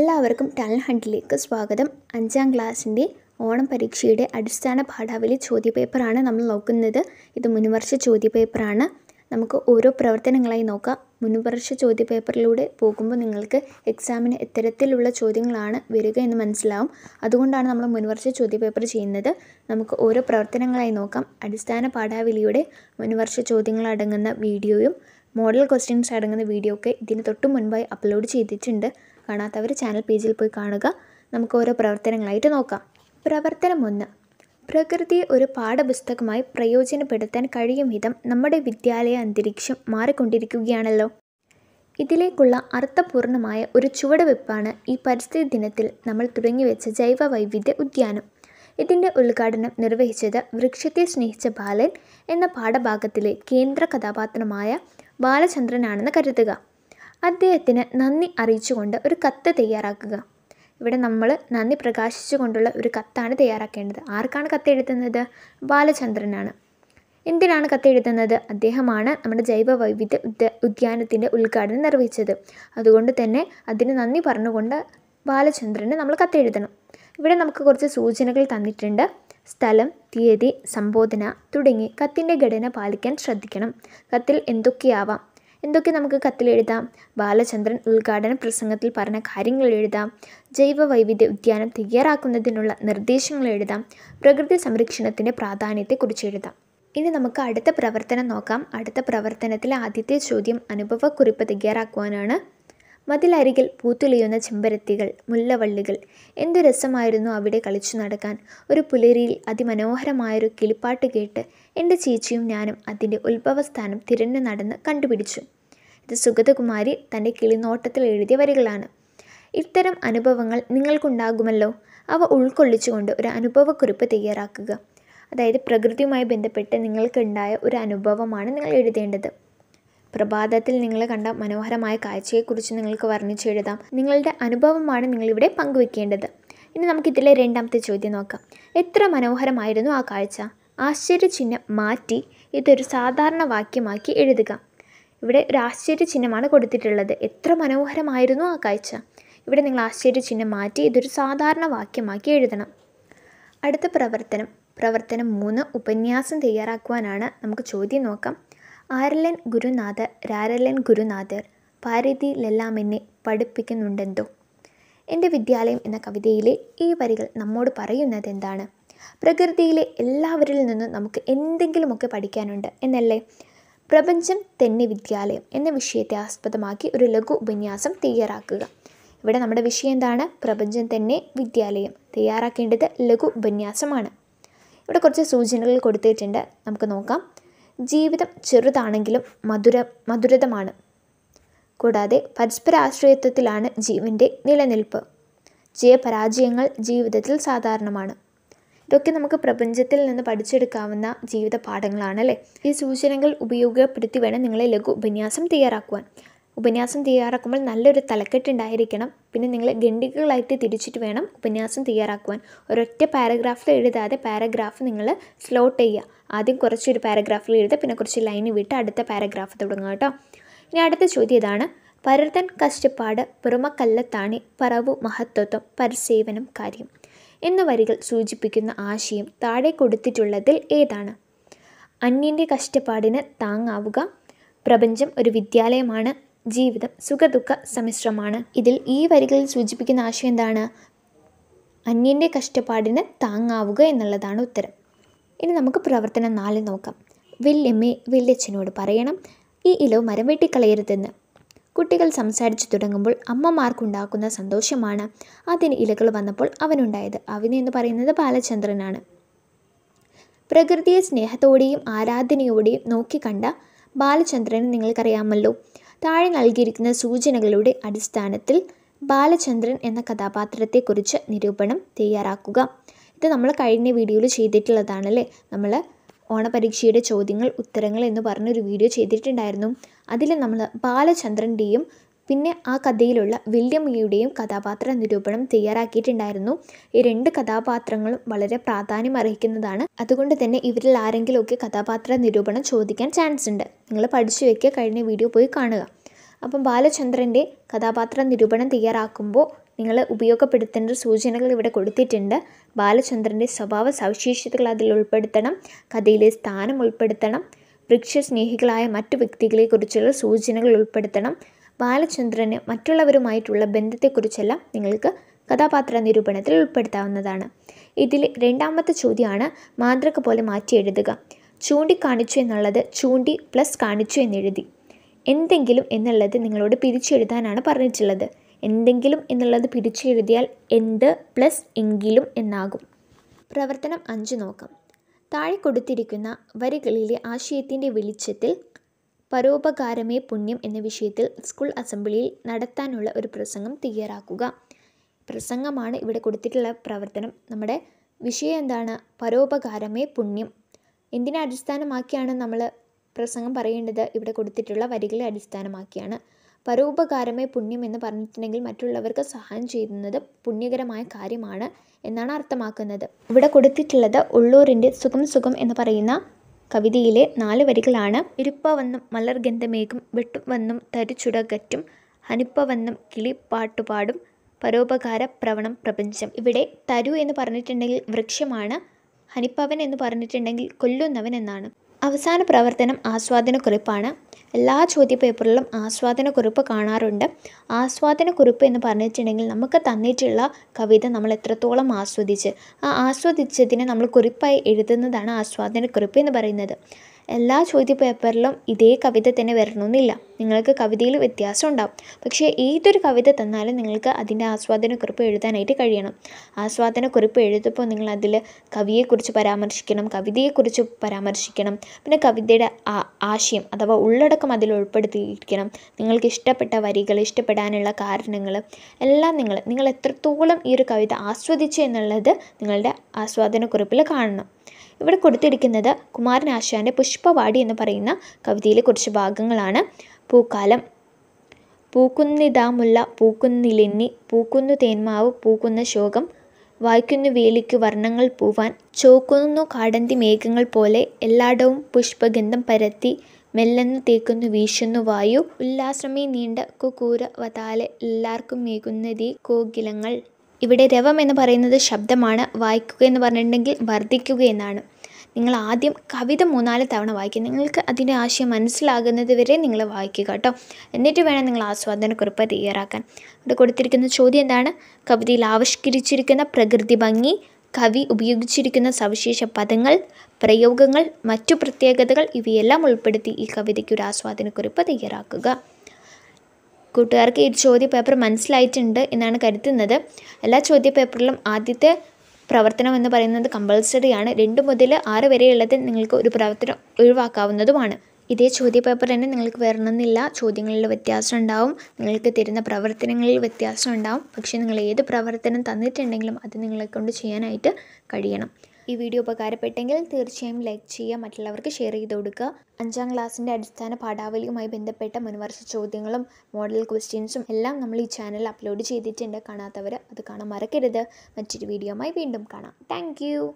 എല്ലാവർക്കും ടാലൻറ്റ് ഹണ്ടിലേക്ക് സ്വാഗതം അഞ്ചാം ക്ലാസ്സിൻ്റെ ഓണം പരീക്ഷയുടെ അടിസ്ഥാന പാഠാവലി ചോദ്യപേപ്പറാണ് നമ്മൾ നോക്കുന്നത് ഇത് മുൻവർഷ ചോദ്യപേപ്പറാണ് നമുക്ക് ഓരോ പ്രവർത്തനങ്ങളായി നോക്കാം മുൻവർഷ ചോദ്യപേപ്പറിലൂടെ പോകുമ്പോൾ നിങ്ങൾക്ക് എക്സാമിന് ഇത്തരത്തിലുള്ള ചോദ്യങ്ങളാണ് വരിക എന്ന് മനസ്സിലാവും അതുകൊണ്ടാണ് നമ്മൾ മുൻവർഷ ചോദ്യപേപ്പർ ചെയ്യുന്നത് നമുക്ക് ഓരോ പ്രവർത്തനങ്ങളായി നോക്കാം അടിസ്ഥാന പാഠാവലിയുടെ മുൻവർഷ ചോദ്യങ്ങൾ അടങ്ങുന്ന വീഡിയോയും മോഡൽ ക്വസ്റ്റ്യൻസ് അടങ്ങുന്ന വീഡിയോ ഒക്കെ ഇതിന് തൊട്ട് മുൻപായി അപ്ലോഡ് ചെയ്തിട്ടുണ്ട് കാണാത്തവർ ചാനൽ പേജിൽ പോയി കാണുക നമുക്ക് ഓരോ പ്രവർത്തനങ്ങളായിട്ട് നോക്കാം പ്രവർത്തനം ഒന്ന് പ്രകൃതിയെ ഒരു പാഠപുസ്തകമായി പ്രയോജനപ്പെടുത്താൻ കഴിയും വിധം നമ്മുടെ വിദ്യാലയ അന്തരീക്ഷം മാറിക്കൊണ്ടിരിക്കുകയാണല്ലോ ഇതിലേക്കുള്ള അർത്ഥപൂർണമായ ഒരു ചുവടുവെപ്പാണ് ഈ പരിസ്ഥിതി ദിനത്തിൽ നമ്മൾ തുടങ്ങിവെച്ച ജൈവ വൈവിധ്യ ഉദ്യാനം ഇതിൻ്റെ ഉദ്ഘാടനം നിർവഹിച്ചത് വൃക്ഷത്തെ സ്നേഹിച്ച ബാലൻ എന്ന പാഠഭാഗത്തിലെ കേന്ദ്ര കഥാപാത്രമായ ബാലചന്ദ്രനാണെന്ന് കരുതുക അദ്ദേഹത്തിന് നന്ദി അറിയിച്ചുകൊണ്ട് ഒരു കത്ത് തയ്യാറാക്കുക ഇവിടെ നമ്മൾ നന്ദി പ്രകാശിച്ചുകൊണ്ടുള്ള ഒരു കത്താണ് തയ്യാറാക്കേണ്ടത് ആർക്കാണ് കത്തെഴുതുന്നത് ബാലചന്ദ്രനാണ് എന്തിനാണ് കത്തെഴുതുന്നത് അദ്ദേഹമാണ് നമ്മുടെ ജൈവ വൈവിധ്യ ഉദ്യ ഉദ്യാനത്തിൻ്റെ ഉദ്ഘാടനം നിർവഹിച്ചത് അതുകൊണ്ട് തന്നെ അതിന് നന്ദി പറഞ്ഞുകൊണ്ട് ബാലചന്ദ്രന് നമ്മൾ കത്തെഴുതണം ഇവിടെ നമുക്ക് കുറച്ച് സൂചനകൾ തന്നിട്ടുണ്ട് സ്ഥലം തീയതി സംബോധന തുടങ്ങി കത്തിൻ്റെ ഘടന പാലിക്കാൻ ശ്രദ്ധിക്കണം കത്തിൽ എന്തൊക്കെയാവാം എന്തൊക്കെ നമുക്ക് കത്തിലെഴുതാം ബാലചന്ദ്രൻ ഉദ്ഘാടന പ്രസംഗത്തിൽ പറഞ്ഞ കാര്യങ്ങൾ എഴുതാം ജൈവ വൈവിധ്യ ഉദ്യാനം തയ്യാറാക്കുന്നതിനുള്ള നിർദ്ദേശങ്ങൾ എഴുതാം പ്രകൃതി സംരക്ഷണത്തിൻ്റെ പ്രാധാന്യത്തെക്കുറിച്ച് എഴുതാം ഇനി നമുക്ക് അടുത്ത പ്രവർത്തനം നോക്കാം അടുത്ത പ്രവർത്തനത്തിലെ ആദ്യത്തെ ചോദ്യം അനുഭവക്കുറിപ്പ് തയ്യാറാക്കുവാനാണ് മതിലരികിൽ പൂത്തുലയുന്ന ചെമ്പരത്തികൾ മുല്ലവള്ളികൾ എന്തു രസമായിരുന്നു അവിടെ കളിച്ചു നടക്കാൻ ഒരു പുലരിയിൽ അതിമനോഹരമായൊരു കിളിപ്പാട്ട് കേട്ട് എൻ്റെ ചേച്ചിയും ഞാനും അതിൻ്റെ ഉത്ഭവസ്ഥാനം തിരഞ്ഞു നടന്ന് കണ്ടുപിടിച്ചു ഇത് സുഗതകുമാരി തൻ്റെ കിളിനോട്ടത്തിൽ എഴുതിയ വരികളാണ് ഇത്തരം അനുഭവങ്ങൾ നിങ്ങൾക്കുണ്ടാകുമല്ലോ അവ ഉൾക്കൊള്ളിച്ചുകൊണ്ട് ഒരു അനുഭവക്കുറിപ്പ് തയ്യാറാക്കുക അതായത് പ്രകൃതിയുമായി ബന്ധപ്പെട്ട് നിങ്ങൾക്കുണ്ടായ ഒരു അനുഭവമാണ് നിങ്ങൾ എഴുതേണ്ടത് പ്രഭാതത്തിൽ നിങ്ങൾ കണ്ട മനോഹരമായ കാഴ്ചയെക്കുറിച്ച് നിങ്ങൾക്ക് എഴുതാം നിങ്ങളുടെ അനുഭവമാണ് നിങ്ങളിവിടെ പങ്കുവെക്കേണ്ടത് ഇനി നമുക്കിതിലെ രണ്ടാമത്തെ ചോദ്യം നോക്കാം എത്ര മനോഹരമായിരുന്നു ആ കാഴ്ച ആശ്ചര്യചിഹ്നം മാറ്റി ഇതൊരു സാധാരണ വാക്യമാക്കി എഴുതുക ഇവിടെ ഒരു ആശ്ചര്യചിഹ്നമാണ് കൊടുത്തിട്ടുള്ളത് എത്ര മനോഹരമായിരുന്നു ആ കാഴ്ച ഇവിടെ നിങ്ങൾ ആശ്ചര്യചിഹ്നം മാറ്റി ഇതൊരു സാധാരണ വാക്യമാക്കി എഴുതണം അടുത്ത പ്രവർത്തനം പ്രവർത്തനം മൂന്ന് ഉപന്യാസം തയ്യാറാക്കുവാനാണ് നമുക്ക് ചോദ്യം നോക്കാം ആരലൻ ഗുരുനാഥർ രാരലൻ ഗുരുനാഥർ എന്നെ പഠിപ്പിക്കുന്നുണ്ടെന്തോ എൻ്റെ വിദ്യാലയം എന്ന കവിതയിലെ ഈ വരികൾ നമ്മോട് പറയുന്നത് എന്താണ് പ്രകൃതിയിലെ എല്ലാവരിൽ നിന്നും നമുക്ക് എന്തെങ്കിലുമൊക്കെ പഠിക്കാനുണ്ട് എന്നല്ലേ പ്രപഞ്ചം തന്നെ വിദ്യാലയം എന്ന വിഷയത്തെ ആസ്പദമാക്കി ഒരു ലഘു ഉപന്യാസം തയ്യാറാക്കുക ഇവിടെ നമ്മുടെ വിഷയം എന്താണ് പ്രപഞ്ചം തന്നെ വിദ്യാലയം തയ്യാറാക്കേണ്ടത് ലഘു ഉപന്യാസമാണ് ഇവിടെ കുറച്ച് സൂചനകൾ കൊടുത്തിട്ടുണ്ട് നമുക്ക് നോക്കാം ജീവിതം ചെറുതാണെങ്കിലും മധുര മധുരതമാണ് കൂടാതെ പരസ്പരാശ്രയത്വത്തിലാണ് ജീവൻ്റെ നിലനിൽപ്പ് ജയപരാജയങ്ങൾ ജീവിതത്തിൽ സാധാരണമാണ് ഇതൊക്കെ നമുക്ക് പ്രപഞ്ചത്തിൽ നിന്ന് പഠിച്ചെടുക്കാവുന്ന ജീവിത പാഠങ്ങളാണല്ലേ ഈ സൂചനകൾ ഉപയോഗപ്പെടുത്തി വേണം നിങ്ങളെ ലഘു ഉപന്യാസം തയ്യാറാക്കുവാൻ ഉപന്യാസം തയ്യാറാക്കുമ്പോൾ നല്ലൊരു തലക്കെട്ടുണ്ടായിരിക്കണം പിന്നെ നിങ്ങൾ ഗണ്ടികളായിട്ട് തിരിച്ചിട്ട് വേണം ഉപന്യാസം തയ്യാറാക്കുവാൻ ഒരൊറ്റ പാരഗ്രാഫിൽ എഴുതാതെ പാരഗ്രാഫ് നിങ്ങൾ സ്ലോട്ട് ചെയ്യുക ആദ്യം കുറച്ചൊരു പാരഗ്രാഫിൽ എഴുതുക പിന്നെ കുറച്ച് ലൈൻ വിട്ട് അടുത്ത പാരഗ്രാഫ് തുടങ്ങുക കേട്ടോ ഇനി അടുത്ത ചോദ്യം ഇതാണ് പരതൻ കഷ്ടപ്പാട് പുറമക്കല്ലത്താണ് പറവു മഹത്വത്വം പരിസേവനം കാര്യം എന്ന വരികൾ സൂചിപ്പിക്കുന്ന ആശയം താഴെ കൊടുത്തിട്ടുള്ളതിൽ ഏതാണ് അന്യൻ്റെ കഷ്ടപ്പാടിന് താങ്ങാവുക പ്രപഞ്ചം ഒരു വിദ്യാലയമാണ് ജീവിതം സുഖദുഃഖ സമ്മിശ്രമാണ് ഇതിൽ ഈ വരികളിൽ സൂചിപ്പിക്കുന്ന ആശയം എന്താണ് അന്യൻ്റെ കഷ്ടപ്പാടിന് താങ്ങാവുക എന്നുള്ളതാണ് ഉത്തരം ഇനി നമുക്ക് പ്രവർത്തനം നാല് നോക്കാം വില്ലമ്മേ വില്ലച്ഛനോട് പറയണം ഈ ഇലവ് മരം വെട്ടിക്കളയരുതെന്ന് കുട്ടികൾ സംസാരിച്ചു തുടങ്ങുമ്പോൾ അമ്മമാർക്കുണ്ടാക്കുന്ന സന്തോഷമാണ് അതിന് ഇലകൾ വന്നപ്പോൾ അവനുണ്ടായത് അവന് എന്ന് പറയുന്നത് ബാലചന്ദ്രനാണ് പ്രകൃതിയെ സ്നേഹത്തോടെയും ആരാധനയോടെയും നോക്കിക്കണ്ട ബാലചന്ദ്രനെ നിങ്ങൾക്കറിയാമല്ലോ താഴെ നൽകിയിരിക്കുന്ന സൂചനകളുടെ അടിസ്ഥാനത്തിൽ ബാലചന്ദ്രൻ എന്ന കഥാപാത്രത്തെക്കുറിച്ച് നിരൂപണം തയ്യാറാക്കുക ഇത് നമ്മൾ കഴിഞ്ഞ വീഡിയോയിൽ ചെയ്തിട്ടുള്ളതാണല്ലേ നമ്മൾ ഓണപരീക്ഷയുടെ ചോദ്യങ്ങൾ ഉത്തരങ്ങൾ എന്ന് പറഞ്ഞൊരു വീഡിയോ ചെയ്തിട്ടുണ്ടായിരുന്നു അതിൽ നമ്മൾ ബാലചന്ദ്രൻ്റെയും പിന്നെ ആ കഥയിലുള്ള വില്യം ഇയുടെയും കഥാപാത്ര നിരൂപണം തയ്യാറാക്കിയിട്ടുണ്ടായിരുന്നു ഈ രണ്ട് കഥാപാത്രങ്ങളും വളരെ പ്രാധാന്യം അർഹിക്കുന്നതാണ് അതുകൊണ്ട് തന്നെ ഇവരിൽ ആരെങ്കിലുമൊക്കെ കഥാപാത്ര നിരൂപണം ചോദിക്കാൻ ചാൻസ് ഉണ്ട് നിങ്ങൾ പഠിച്ചു വയ്ക്കുക കഴിഞ്ഞ വീഡിയോ പോയി കാണുക അപ്പം ബാലചന്ദ്രൻ്റെ കഥാപാത്ര നിരൂപണം തയ്യാറാക്കുമ്പോൾ നിങ്ങൾ ഉപയോഗപ്പെടുത്തേണ്ട സൂചനകൾ ഇവിടെ കൊടുത്തിട്ടുണ്ട് ബാലചന്ദ്രൻ്റെ സ്വഭാവ സവിശേഷതകൾ അതിൽ ഉൾപ്പെടുത്തണം കഥയിലെ സ്ഥാനം ഉൾപ്പെടുത്തണം വൃക്ഷസ്നേഹികളായ മറ്റു വ്യക്തികളെക്കുറിച്ചുള്ള സൂചനകൾ ഉൾപ്പെടുത്തണം ബാലചന്ദ്രന് മറ്റുള്ളവരുമായിട്ടുള്ള ബന്ധത്തെക്കുറിച്ചെല്ലാം നിങ്ങൾക്ക് കഥാപാത്ര നിരൂപണത്തിൽ ഉൾപ്പെടുത്താവുന്നതാണ് ഇതിൽ രണ്ടാമത്തെ ചോദ്യമാണ് മാതൃക പോലെ മാറ്റി എഴുതുക ചൂണ്ടിക്കാണിച്ചു എന്നുള്ളത് ചൂണ്ടി പ്ലസ് കാണിച്ചു എന്നെഴുതി എന്തെങ്കിലും എന്നുള്ളത് നിങ്ങളോട് പിരിച്ചെഴുതാനാണ് പറഞ്ഞിട്ടുള്ളത് എന്തെങ്കിലും എന്നുള്ളത് പിരിച്ചെഴുതിയാൽ എന്ത് പ്ലസ് എങ്കിലും എന്നാകും പ്രവർത്തനം അഞ്ച് നോക്കാം താഴെ കൊടുത്തിരിക്കുന്ന വരികളിലെ ആശയത്തിൻ്റെ വെളിച്ചത്തിൽ പരോപകാരമേ പുണ്യം എന്ന വിഷയത്തിൽ സ്കൂൾ അസംബ്ലിയിൽ നടത്താനുള്ള ഒരു പ്രസംഗം തയ്യാറാക്കുക പ്രസംഗമാണ് ഇവിടെ കൊടുത്തിട്ടുള്ള പ്രവർത്തനം നമ്മുടെ വിഷയം എന്താണ് പരോപകാരമേ പുണ്യം എന്തിനെ അടിസ്ഥാനമാക്കിയാണ് നമ്മൾ പ്രസംഗം പറയേണ്ടത് ഇവിടെ കൊടുത്തിട്ടുള്ള വരികളെ അടിസ്ഥാനമാക്കിയാണ് പരോപകാരമേ പുണ്യം എന്ന് പറഞ്ഞിട്ടുണ്ടെങ്കിൽ മറ്റുള്ളവർക്ക് സഹായം ചെയ്യുന്നത് പുണ്യകരമായ കാര്യമാണ് എന്നാണ് അർത്ഥമാക്കുന്നത് ഇവിടെ കൊടുത്തിട്ടുള്ളത് ഉള്ളൂരിൻ്റെ സുഖം സുഖം എന്ന് പറയുന്ന കവിതയിലെ നാല് വരികളാണ് ഇരുപ്പവന്നും മലർഗന്ധമേകും വെട്ടുവന്നും തരിച്ചുടകറ്റും ഹനുപ്പവന്നും കിളി പാട്ടുപാടും പരോപകാര പ്രവണം പ്രപഞ്ചം ഇവിടെ തരു എന്ന് പറഞ്ഞിട്ടുണ്ടെങ്കിൽ വൃക്ഷമാണ് ഹനിപ്പവൻ എന്ന് പറഞ്ഞിട്ടുണ്ടെങ്കിൽ കൊല്ലുന്നവൻ എന്നാണ് അവസാന പ്രവർത്തനം ആസ്വാദനക്കുറിപ്പാണ് എല്ലാ ചോദ്യപേപ്പറിലും ആസ്വാദനക്കുറിപ്പ് കാണാറുണ്ട് ആസ്വാദനക്കുറിപ്പ് എന്ന് പറഞ്ഞിട്ടുണ്ടെങ്കിൽ നമുക്ക് തന്നിട്ടുള്ള കവിത നമ്മൾ എത്രത്തോളം ആസ്വദിച്ച് ആ ആസ്വദിച്ചതിനെ നമ്മൾ കുറിപ്പായി എഴുതുന്നതാണ് ആസ്വാദനക്കുറിപ്പ് എന്ന് പറയുന്നത് എല്ലാ ചോദ്യ പേപ്പറിലും ഇതേ കവിത തന്നെ വരണമെന്നില്ല നിങ്ങൾക്ക് കവിതയിൽ വ്യത്യാസം ഉണ്ടാവും പക്ഷേ ഏതൊരു കവിത തന്നാലും നിങ്ങൾക്ക് അതിൻ്റെ ആസ്വാദനക്കുറിപ്പ് എഴുതാനായിട്ട് കഴിയണം ആസ്വാദനക്കുറിപ്പ് എഴുതുമ്പോൾ നിങ്ങൾ അതിൽ കവിയെക്കുറിച്ച് പരാമർശിക്കണം കവിതയെക്കുറിച്ച് പരാമർശിക്കണം പിന്നെ കവിതയുടെ ആശയം അഥവാ ഉള്ളടക്കം അതിൽ ഉൾപ്പെടുത്തിയിരിക്കണം നിങ്ങൾക്ക് ഇഷ്ടപ്പെട്ട വരികൾ ഇഷ്ടപ്പെടാനുള്ള കാരണങ്ങൾ എല്ലാം നിങ്ങൾ നിങ്ങൾ എത്രത്തോളം ഈ ഒരു കവിത ആസ്വദിച്ചു എന്നുള്ളത് നിങ്ങളുടെ ആസ്വാദനക്കുറിപ്പിൽ കാണണം ഇവിടെ കൊടുത്തിരിക്കുന്നത് കുമാരനാശാൻ്റെ പുഷ്പവാടി എന്ന് പറയുന്ന കവിതയിലെ കുറച്ച് ഭാഗങ്ങളാണ് പൂക്കാലം പൂക്കുന്നിതാമുള്ള പൂക്കുന്നിലെന്നി പൂക്കുന്നു തേന്മാവ് പൂക്കുന്ന ശോകം വായിക്കുന്നു വേലിക്കു വർണ്ണങ്ങൾ പൂവാൻ ചോക്കുന്നു കാടന്തി മേഘങ്ങൾ പോലെ എല്ലായിടവും പുഷ്പഗന്ധം പരത്തി മെല്ലെന്ന് തേക്കുന്നു വീശുന്നു വായു ഉല്ലാസമേ നീണ്ട കുക്കൂര വതാലെ എല്ലാവർക്കും മേകുന്നതീ കോകിലങ്ങൾ ഇവിടെ രവം എന്ന് പറയുന്നത് ശബ്ദമാണ് വായിക്കുക എന്ന് പറഞ്ഞിട്ടുണ്ടെങ്കിൽ വർദ്ധിക്കുക എന്നാണ് നിങ്ങൾ ആദ്യം കവിത മൂന്നാല് തവണ വായിക്കുക നിങ്ങൾക്ക് അതിൻ്റെ ആശയം മനസ്സിലാകുന്നത് വരെ നിങ്ങൾ വായിക്കുക കേട്ടോ എന്നിട്ട് വേണം നിങ്ങൾ ആസ്വാദനക്കുറിപ്പ് തയ്യാറാക്കാൻ ഇവിടെ കൊടുത്തിരിക്കുന്ന ചോദ്യം എന്താണ് കവിതയിൽ ആവിഷ്കരിച്ചിരിക്കുന്ന പ്രകൃതി ഭംഗി കവി ഉപയോഗിച്ചിരിക്കുന്ന സവിശേഷ പദങ്ങൾ പ്രയോഗങ്ങൾ മറ്റു പ്രത്യേകതകൾ ഇവയെല്ലാം ഉൾപ്പെടുത്തി ഈ കവിതയ്ക്ക് ഒരു ആസ്വാദനക്കുറിപ്പ് തയ്യാറാക്കുക കൂട്ടുകാർക്ക് ഈ ചോദ്യ പേപ്പർ മനസ്സിലായിട്ടുണ്ട് എന്നാണ് കരുതുന്നത് എല്ലാ ചോദ്യ പേപ്പറിലും ആദ്യത്തെ പ്രവർത്തനം എന്ന് പറയുന്നത് കമ്പൾസറിയാണ് രണ്ട് മുതൽ ആറ് വരെയുള്ളത് നിങ്ങൾക്ക് ഒരു പ്രവർത്തനം ഒഴിവാക്കാവുന്നതുമാണ് ഇതേ ചോദ്യപേപ്പർ തന്നെ നിങ്ങൾക്ക് വരണമെന്നില്ല ചോദ്യങ്ങളിൽ വ്യത്യാസം ഉണ്ടാവും നിങ്ങൾക്ക് തരുന്ന പ്രവർത്തനങ്ങളിൽ വ്യത്യാസം ഉണ്ടാവും പക്ഷേ നിങ്ങൾ ഏത് പ്രവർത്തനം തന്നിട്ടുണ്ടെങ്കിലും അത് നിങ്ങളെ കൊണ്ട് ചെയ്യാനായിട്ട് കഴിയണം ഈ വീഡിയോ ഉപകാരപ്പെട്ടെങ്കിൽ തീർച്ചയായും ലൈക്ക് ചെയ്യുക മറ്റുള്ളവർക്ക് ഷെയർ ചെയ്ത് കൊടുക്കുക അഞ്ചാം ക്ലാസ്സിൻ്റെ അടിസ്ഥാന പാഠാവലിയുമായി ബന്ധപ്പെട്ട മുൻവർഷ ചോദ്യങ്ങളും മോഡൽ ക്വസ്റ്റ്യൻസും എല്ലാം നമ്മൾ ഈ ചാനൽ അപ്ലോഡ് ചെയ്തിട്ടുണ്ട് കാണാത്തവർ അത് കാണാൻ മറക്കരുത് മറ്റൊരു വീഡിയോ വീണ്ടും കാണാം താങ്ക്